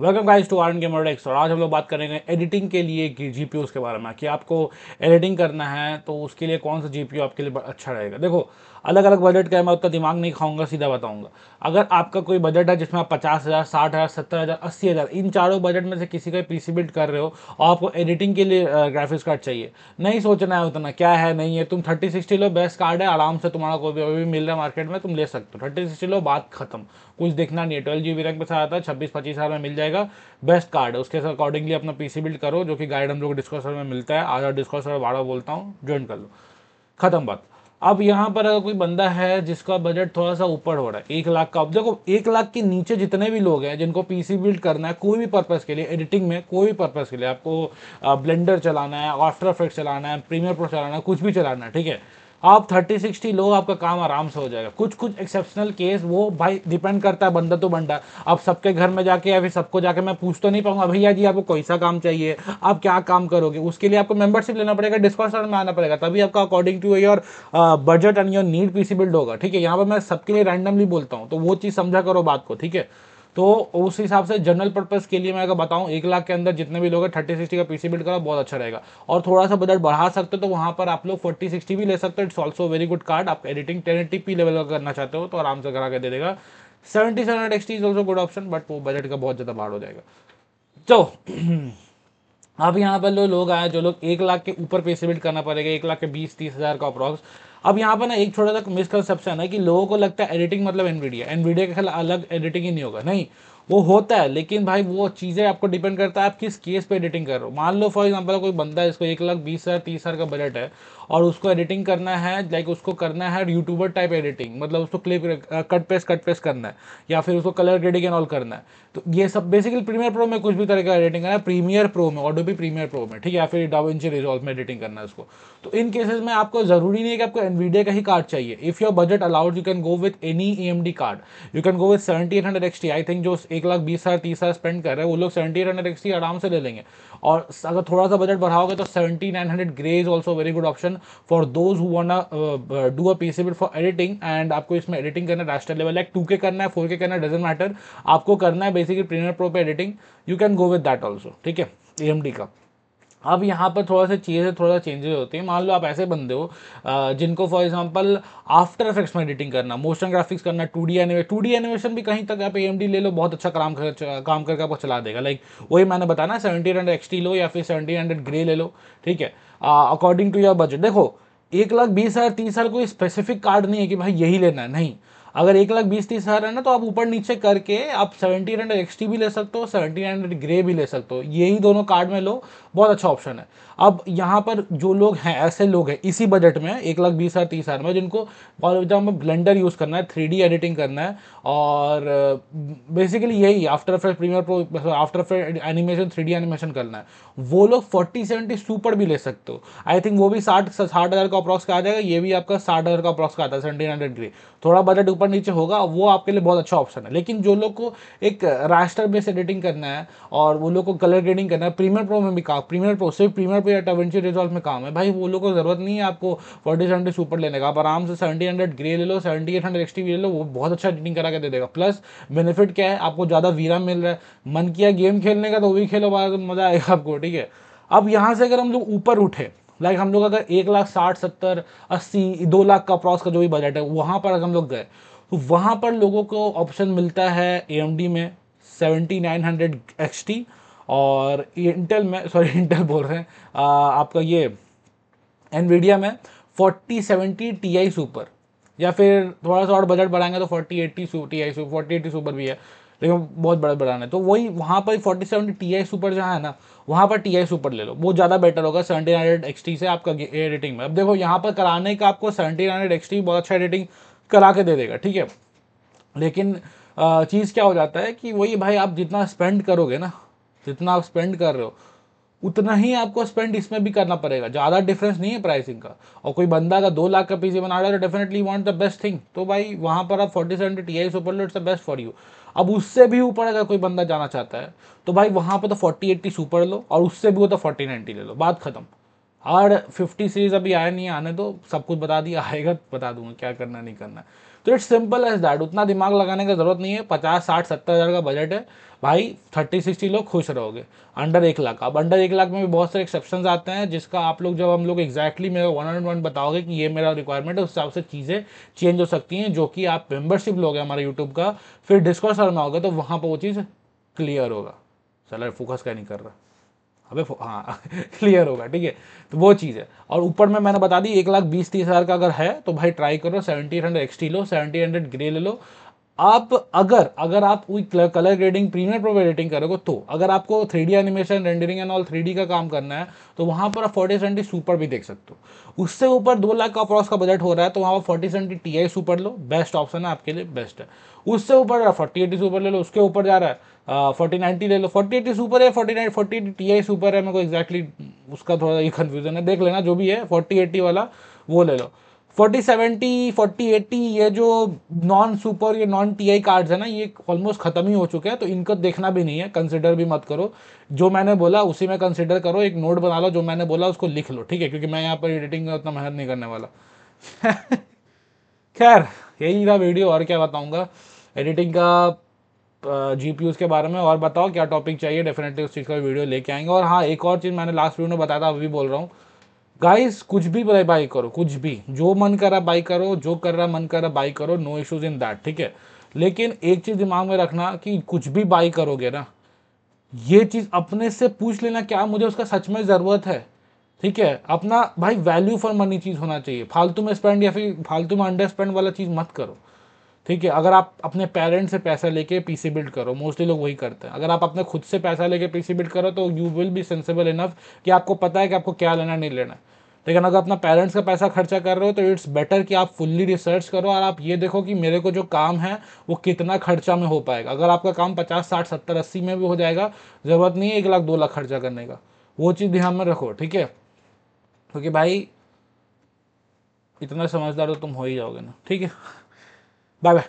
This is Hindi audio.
welcome guys to Earn Gamer X और आज हम लोग बात करेंगे एडिटिंग के लिए कि जी के बारे में कि आपको एडिटिंग करना है तो उसके लिए कौन सा जी आपके लिए अच्छा रहेगा देखो अलग अलग बजट का है मैं उतना दिमाग नहीं खाऊंगा सीधा बताऊंगा अगर आपका कोई बजट है जिसमें आप पचास हज़ार साठ हज़ार सत्तर हज़ार अस्सी हज़ार इन चारों बजट में से किसी का पी बिल्ड कर रहे हो और आपको एडिटिंग के लिए ग्राफिक्स कार्ड चाहिए नहीं सोचना है उतना क्या है नहीं है तुम थर्टी सिक्सटी लो बेस्ट कार्ड है आराम से तुम्हारा कोई भी अभी मिल रहा है मार्केट में तुम ले सकते हो थर्टी सिक्सटी लो बात खत्म कुछ देखना नहीं है ट्वेल्व जी बी रैंक पे आता है छब्बीस पच्चीस हज़ार में मिल जाए जाएगा बेस्ट कार्ड है उसके अकॉर्डिंगली अपना पीसी बिल्ड करो जो कि गाइड हम लोग डिस्कॉसर में मिलता है आज डिस्कॉसर डिस्कॉर्सर बारह बोलता हूँ ज्वाइन कर लो खत्म बात अब यहाँ पर अगर कोई बंदा है जिसका बजट थोड़ा सा ऊपर हो रहा है एक लाख का अब देखो एक लाख के नीचे जितने भी लोग हैं जिनको पीसी बिल्ड करना है कोई भी पर्पज़ के लिए एडिटिंग में कोई भी पर्पज़ के लिए आपको ब्लेंडर चलाना है आफ्टर इफेक्ट चलाना है प्रीमियर प्रो चलाना है कुछ भी चलाना है ठीक है आप थर्टी सिक्सटी लो आपका काम आराम से हो जाएगा कुछ कुछ एक्सेप्शनल केस वो भाई डिपेंड करता है बंदा तो बंदा आप सबके घर में जाके या फिर सबको जाके मैं पूछ तो नहीं पाऊंगा भैया जी आपको कैसा काम चाहिए आप क्या काम करोगे उसके लिए आपको मेंबरशिप लेना पड़ेगा डिस्कॉर्स में आना पड़ेगा तभी आपका according to your budget and your need PC build होगा ठीक है यहाँ पर मैं सबके लिए रैंडमली बोलता हूँ तो वो चीज़ समझा करो बात को ठीक है तो उस हिसाब से जनरल पर्पज़ के लिए मैं अगर बताऊँ एक लाख के अंदर जितने भी लोग हैं थर्टी सिक्सटी का पीसी बिल्ड करा बहुत अच्छा रहेगा और थोड़ा सा बजट बढ़ा सकते हो तो वहाँ पर आप लोग फोर्टी सिक्सटी भी ले सकते हो it's also very good card आप editing ten eighty P level का करना चाहते हो तो आराम से करा के दे देगा seventy seven hundred XT is also good option but वो बजट का बहुत ज़्यादा बाढ़ हो जाएगा तो अब यहाँ पर लोग आए जो लोग एक लाख के ऊपर पैसे बिल्ड करना पड़ेगा एक लाख के बीस तीस हज़ार का अप्रॉक्स अब यहाँ पर ना एक छोटा सा मिसकनसेप्शन है कि लोगों को लगता है एडिटिंग मतलब एनवीडिया एनवीडिया के खिलाफ अलग एडिटिंग ही नहीं होगा नहीं वो होता है लेकिन भाई वो चीज़ें आपको डिपेंड करता है आप किस केस पे एडिटिंग कर रहे हो मान लो फॉर एग्जांपल कोई बंदा है इसको एक लाख बीस हज़ार तीस हज़ार का बजट है और उसको एडिटिंग करना है लाइक उसको करना है यूट्यूबर टाइप एडिटिंग मतलब उसको clip cut paste cut paste करना है या फिर उसको कलर ग्रेडिंग एंड ऑल करना है तो ये सब बेसिकली प्रीमियर प्रो में कुछ भी तरह का एडिटिंग करना है प्रीमियर प्रो में ऑडो भी प्रीमियर प्रो में ठीक है या फिर डाविंच रिजॉल्व में एडिटिंग करना है उसको तो इन केसेस में आपको ज़रूरी नहीं है कि आपको एनवीडिया का ही कार्ड चाहिए if your budget allowed you can go with any E card you can go with seventy eight hundred XT I think जो एक लाख बीस हज़ार तीस हज़ार स्पेंड कर रहे हैं वो लोग सेवेंटी एट हंड्रेड एक्सटी आराम से ले लेंगे और अगर थोड़ा सा बजट बढ़ाओगे तो seventy nine hundred GRE is also very good option for those who wanna do a C build for editing and आपको इसमें एडिटिंग करना राष्ट्रीय लेवल लाइक टू के करना है फोर के करना है डजेंट मैटर आपको करना है बेसिकली प्रीमियर प्रो पे editing you can go with that also ठीक है ए का अब यहाँ पर थोड़ा सा चीज़ें थोड़ा चेंजेस होती हैं मान लो आप ऐसे बंदे हो जिनको फॉर एग्जांपल आफ्टर इफेक्ट्स में एडिटिंग करना मोशन ग्राफिक्स करना two D animation two D animation भी कहीं तक आप ए ले लो बहुत अच्छा काम कर काम करके आपको चला देगा लाइक वही मैंने बताना सेवेंटी हंड्रेड एक्स लो या फिर सेवेंटी हंड्रेड ग्रे ले लो ठीक है अकॉर्डिंग टू योर बजट देखो एक लाख बीस हज़ार तीस हज़ार कोई स्पेसिफिक कार्ड नहीं है कि भाई यही लेना है नहीं अगर एक लाख बीस तीस हज़ार है ना तो आप ऊपर नीचे करके आप सेवेंटी हंड्रेड एक्सटी भी ले सकते हो सेवेंटी हंड्रेड ग्रे भी ले सकते हो यही दोनों कार्ड में लो बहुत अच्छा ऑप्शन है अब यहाँ पर जो लोग हैं ऐसे लोग हैं इसी बजट में एक लाख बीस हज़ार तीस हज़ार में जिनको फॉर एग्जाम्पल ब्लेंडर यूज़ करना है थ्री एडिटिंग करना है और बेसिकली uh, यही After Effect Premiere Pro After Effect animation three animation करना है वो लोग फोर्टी सेवेंटी सुपर भी ले सकते हो आई थिंक वो भी साठ साठ हज़ार का अप्रॉक्स का आ जाएगा ये भी आपका साठ हज़ार का अप्रॉक्स का आता है सेवेंटी हंड्रेड ग्रे थोड़ा बजट ऊपर नीचे होगा वो आपके लिए बहुत अच्छा ऑप्शन है लेकिन जो लोग को एक रास्टर बेस एडिटिंग करना है और वो लोग को कलर ग्रेडिंग करना है प्रीमियर प्रो में भी काम प्रीमियर प्रो सिर्फ प्रीमियर प्रो या टवेंटी रिजॉल्व में काम है भाई वो लोग को ज़रूरत नहीं है आपको फोर्टी सेवेंटी सुपर लेने का आप आराम से सेवेंटी हंड्रेड ग्रे ले लो सेवेंटी एट हंड्रेड एक्सटी ले लो वो बहुत अच्छा एडिटिंग करा के दे देगा प्लस बेनिफिट क्या है आपको ज़्यादा वीरा मिल रहा है मन किया गेम खेलने का तो वो भी खेलो बाद मज़ा आएगा आपको ठीक है अब यहाँ से अगर हम लोग ऊपर उठे लाइक like हम लोग अगर एक लाख साठ सत्तर अस्सी दो लाख का क्रॉस का जो भी बजट है वहाँ पर अगर हम लोग गए तो वहाँ पर लोगों को ऑप्शन मिलता है ए में seventy nine hundred X T और इंटेल में सॉरी इंटेल बोल रहे हैं आ, आपका ये एनवीडिया में forty seventy T I super या फिर थोड़ा सा और बजट बढ़ाएंगे तो forty eighty T I forty eighty super भी है लेकिन बहुत बड़ा बढ़ाना है तो वही वहाँ पर forty seventy T I super जहाँ है ना वहाँ पर टी आई सुपर ले लो वो ज़्यादा बेटर होगा सेवेंटी हंड्रेड एक्स टी से आपका रेटिंग में अब देखो यहाँ पर कराने का आपको सेवेंटी हंड्रेड एक्स टी बहुत अच्छा रेटिंग करा के दे देगा ठीक है लेकिन चीज़ क्या हो जाता है कि वही भाई आप जितना स्पेंड करोगे ना जितना आप स्पेंड कर रहे हो उतना ही आपको स्पेंड इसमें भी करना पड़ेगा ज़्यादा डिफरेंस नहीं है प्राइसिंग का और कोई बंदा अगर दो लाख का पी बना रहा है तो definitely want the best thing तो भाई वहाँ पर आप forty seven T I super लोड से बेस्ट फॉर यू अब उससे भी ऊपर अगर कोई बंदा जाना चाहता है तो भाई वहाँ पर तो फोर्टी एट्टी सुपर लो और उससे भी हो तो फोर्टी नाइन्टी ले लो बात खत्म आर फिफ्टी सीरीज़ अभी आया नहीं आने तो सब कुछ बता दिया आएगा बता दूंगा क्या करना नहीं करना तो इट्स सिंपल एज दैट उतना दिमाग लगाने की ज़रूरत नहीं है पचास साठ सत्तर हज़ार का बजट है भाई थर्टी सिक्सटी लोग खुश रहोगे अंडर एक लाख अब अंडर एक लाख में भी बहुत सारे एक्सेप्शन आते हैं जिसका आप लोग जब हम लोग एक्जैक्टली मेरा वन एंड वन बताओगे कि ये मेरा रिक्वायरमेंट है उस हिसाब से चीज़ें चेंज हो सकती हैं जो कि आप मेम्बरशिप लोगे हमारे यूट्यूब का फिर डिस्कस करना होगा तो वहाँ पर वो चीज़ क्लियर होगा सर फोकस क्या नहीं कर रहा अबे हाँ क्लियर होगा ठीक है तो वो चीज़ है और ऊपर में मैंने बता दी एक लाख बीस तीस हज़ार का अगर है तो भाई ट्राई करो सेवेंटी हंड्रेड एक्सटी लो सेवेंटी हंड्रेड ग्रे ले लो आप अगर अगर आप कोई colour grading premiere pro editing करोगे तो अगर आपको three animation rendering and all three का काम करना है तो वहाँ पर आप फोर्टी सेवेंटी सुपर भी देख सकते हो उससे ऊपर दो लाख का अप्रॉस का बजट हो रहा है तो वहाँ पर forty seventy T I super लो बेस्ट ऑप्शन है आपके लिए बेस्ट है उससे ऊपर फोर्टी एटी सुपर ले लो उसके ऊपर जा रहा है फोर्टी नाइनटी ले लो फोर्टी एटी सुपर है forty nine forty eighty T I super है मेरे को एक्जैक्टली उसका थोड़ा ये कन्फ्यूजन है देख लेना जो भी है फोर्टी एटी वाला वो ले लो फोर्टी सेवेंटी फोर्टी एट्टी ये जो नॉन सुपर ये नॉन टी आई कार्ड्स है ना ये ऑलमोस्ट ख़त्म ही हो चुके हैं तो इनको देखना भी नहीं है कंसिडर भी मत करो जो मैंने बोला उसी में कंसिडर करो एक नोट बना लो जो मैंने बोला उसको लिख लो ठीक है क्योंकि मैं यहाँ पर एडिटिंग में उतना मेहनत नहीं करने वाला खैर यही था वीडियो और क्या बताऊँगा एडिटिंग का जी पी के बारे में और बताओ क्या टॉपिक चाहिए डेफिनेटली उस चीज़ का वीडियो लेके आएंगे और हाँ एक और चीज़ मैंने लास्ट वीडियो में बताया था अभी बोल रहा हूँ गाइस कुछ भी बाई करो कुछ भी जो मन कर रहा बाई करो जो कर रहा मन कर रहा बाई करो नो इश्यूज इन दैट ठीक है लेकिन एक चीज़ दिमाग में रखना कि कुछ भी बाई करोगे ना ये चीज़ अपने से पूछ लेना क्या मुझे उसका सच में ज़रूरत है ठीक है अपना भाई वैल्यू फॉर मनी चीज़ होना चाहिए फालतू में स्पेंड या फिर फालतू में अंडर स्पेंड वाला चीज़ मत करो ठीक है अगर आप अपने पेरेंट्स से पैसा लेके पीसी बिल्ड करो मोस्टली लोग वही करते हैं अगर आप अपने खुद से पैसा लेके पीसी बिल्ड करो तो you will be sensible enough कि आपको पता है कि आपको क्या लेना नहीं लेना है लेकिन अगर अपना पेरेंट्स का पैसा खर्चा कर रहे हो तो इट्स बेटर कि आप फुल्ली रिसर्च करो और आप ये देखो कि मेरे को जो काम है वो कितना खर्चा में हो पाएगा अगर आपका काम पचास साठ सत्तर अस्सी में भी हो जाएगा ज़रूरत नहीं है एक लाख दो लाख खर्चा करने का वो चीज़ ध्यान में रखो ठीक है क्योंकि भाई इतना समझदार तो तुम हो ही जाओगे ना ठीक है 拜拜。